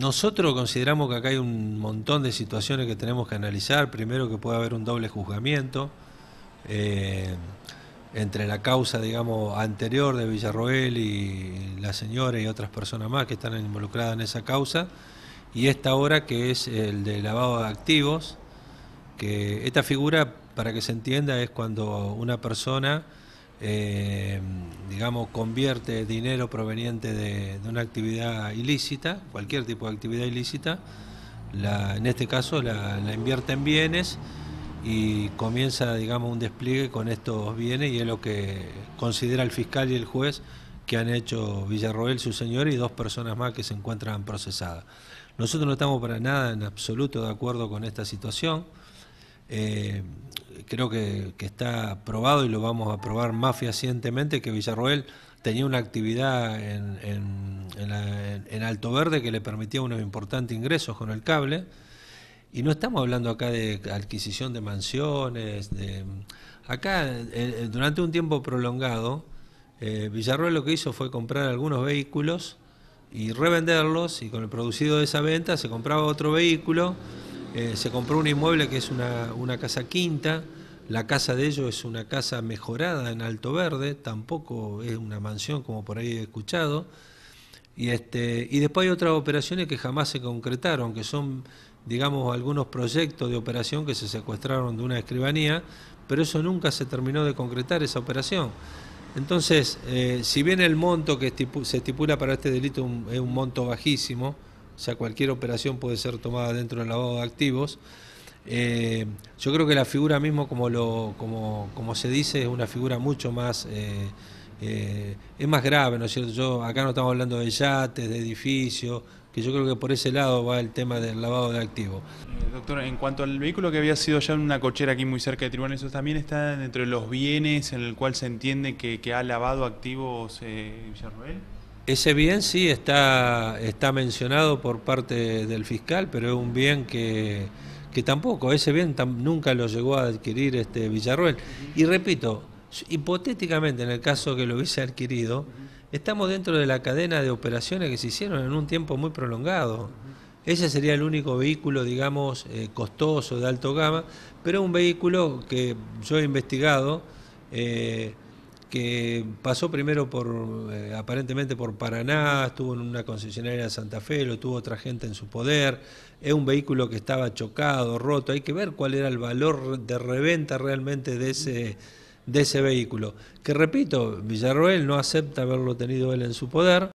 Nosotros consideramos que acá hay un montón de situaciones que tenemos que analizar. Primero que puede haber un doble juzgamiento eh, entre la causa, digamos, anterior de Villarroel y la señora y otras personas más que están involucradas en esa causa. Y esta hora que es el de lavado de activos, que esta figura, para que se entienda, es cuando una persona eh, digamos, convierte dinero proveniente de, una actividad ilícita, cualquier tipo de actividad ilícita, en este caso la, invierte en bienes y comienza, digamos, un despliegue con estos bienes y es lo que considera el fiscal y el juez que han hecho Villarroel, su señor, y dos personas más que se encuentran procesadas. Nosotros no estamos para nada en absoluto de acuerdo con esta situación. Eh, creo que, está probado y lo vamos a probar más fehacientemente que Villarroel tenía una actividad en, Alto Verde que le permitía unos importantes ingresos con el cable. Y no estamos hablando acá de adquisición de mansiones. acá, eh, eh, durante un tiempo prolongado, eh, Villarroel lo que hizo fue comprar algunos vehículos y revenderlos, y con el producido de esa venta se compraba otro vehículo, se compró un inmueble que es una casa quinta, la casa de ellos es una casa mejorada en Alto Verde, tampoco es una mansión como por ahí he escuchado. Y, este, y después hay otras operaciones que jamás se concretaron, que son, digamos, algunos proyectos de operación que se secuestraron de una escribanía, pero eso nunca se terminó de concretar, esa operación. Entonces, eh, si bien el monto que se estipula para este delito es un monto bajísimo, o sea, cualquier operación puede ser tomada dentro del lavado de activos, eh, yo creo que la figura mismo, como, lo, como, se dice, es una figura mucho más... Eh, eh, es más grave, ¿no es cierto? Yo, acá no estamos hablando de yates, de edificios, que yo creo que por ese lado va el tema del lavado de activos. doctor, en cuanto al vehículo que había sido ya en una cochera aquí muy cerca de tribunales, ¿eso también está dentro de los bienes en el cual se entiende que, ha lavado activos eh, Villarroel? Ese bien sí está, está mencionado por parte del fiscal, pero es un bien que que tampoco, ese bien nunca lo llegó a adquirir este Villarruel. Y repito, hipotéticamente en el caso que lo hubiese adquirido, estamos dentro de la cadena de operaciones que se hicieron en un tiempo muy prolongado. Ese sería el único vehículo, digamos, eh, costoso, de alto gama, pero un vehículo que yo he investigado. Eh, que pasó primero por, eh, aparentemente por Paraná, estuvo en una concesionaria de Santa Fe, lo tuvo otra gente en su poder, es un vehículo que estaba chocado, roto, hay que ver cuál era el valor de reventa realmente de ese, de ese vehículo. Que repito, Villarroel no acepta haberlo tenido él en su poder.